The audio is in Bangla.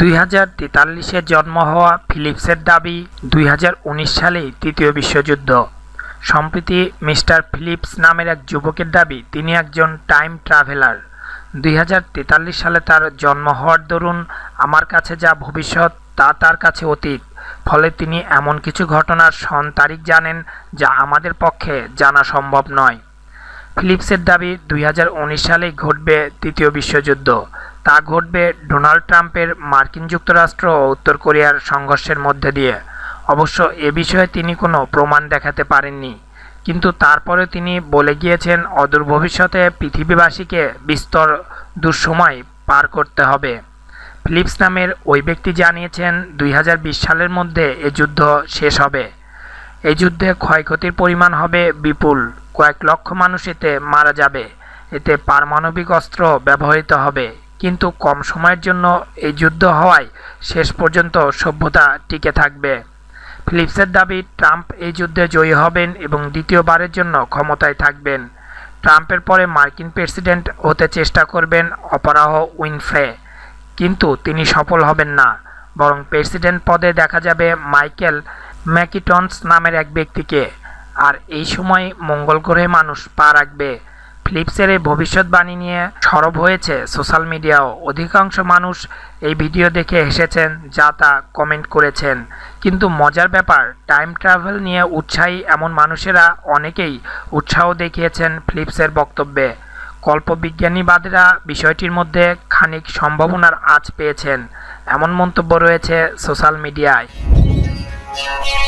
দুই হাজার জন্ম হওয়া ফিলিপসের দাবি দুই সালেই তৃতীয় বিশ্বযুদ্ধ সম্প্রতি মিস্টার ফিলিপস নামের এক যুবকের দাবি তিনি একজন টাইম ট্রাভেলার দুই সালে তার জন্ম হওয়ার দরুন আমার কাছে যা ভবিষ্যৎ তা তার কাছে অতীত ফলে তিনি এমন কিছু ঘটনার সন তারিখ জানেন যা আমাদের পক্ষে জানা সম্ভব নয় ফিলিপসের দাবি দুই সালেই ঘটবে তৃতীয় বিশ্বযুদ্ধ তা ঘটবে ডোনাল্ড ট্রাম্পের মার্কিন যুক্তরাষ্ট্র ও উত্তর কোরিয়ার সংঘর্ষের মধ্যে দিয়ে অবশ্য এ বিষয়ে তিনি কোনো প্রমাণ দেখাতে পারেননি কিন্তু তারপরে তিনি বলে গিয়েছেন অদূর ভবিষ্যতে পৃথিবীবাসীকে বিস্তর দুঃসময় পার করতে হবে ফিলিপস নামের ওই ব্যক্তি জানিয়েছেন দুই সালের মধ্যে এ যুদ্ধ শেষ হবে এই যুদ্ধে ক্ষয়ক্ষতির পরিমাণ হবে বিপুল কয়েক লক্ষ মানুষ এতে মারা যাবে এতে পারমাণবিক অস্ত্র ব্যবহৃত হবে কিন্তু কম সময়ের জন্য এই যুদ্ধ হওয়ায় শেষ পর্যন্ত সভ্যতা টিকে থাকবে ফিলিপসের দাবি ট্রাম্প এই যুদ্ধে জয়ী হবেন এবং দ্বিতীয়বারের জন্য ক্ষমতায় থাকবেন ট্রাম্পের পরে মার্কিন প্রেসিডেন্ট হতে চেষ্টা করবেন অপরাহ উইনফ্রে কিন্তু তিনি সফল হবেন না বরং প্রেসিডেন্ট পদে দেখা যাবে মাইকেল ম্যাকিটনস নামের এক ব্যক্তিকে আর এই সময় মঙ্গল গ্রহে মানুষ পা রাখবে ফ্লিপসের এই ভবিষ্যৎবাণী নিয়ে সরব হয়েছে সোশ্যাল মিডিয়াও অধিকাংশ মানুষ এই ভিডিও দেখে হেসেছেন যা তা কমেন্ট করেছেন কিন্তু মজার ব্যাপার টাইম ট্রাভেল নিয়ে উৎসাহী এমন মানুষেরা অনেকেই উৎসাহ দেখিয়েছেন ফ্লিপসের বক্তব্যে কল্পবিজ্ঞানীবাদীরা বিষয়টির মধ্যে খানিক সম্ভাবনার আঁচ পেয়েছেন এমন মন্তব্য রয়েছে সোশ্যাল মিডিয়ায়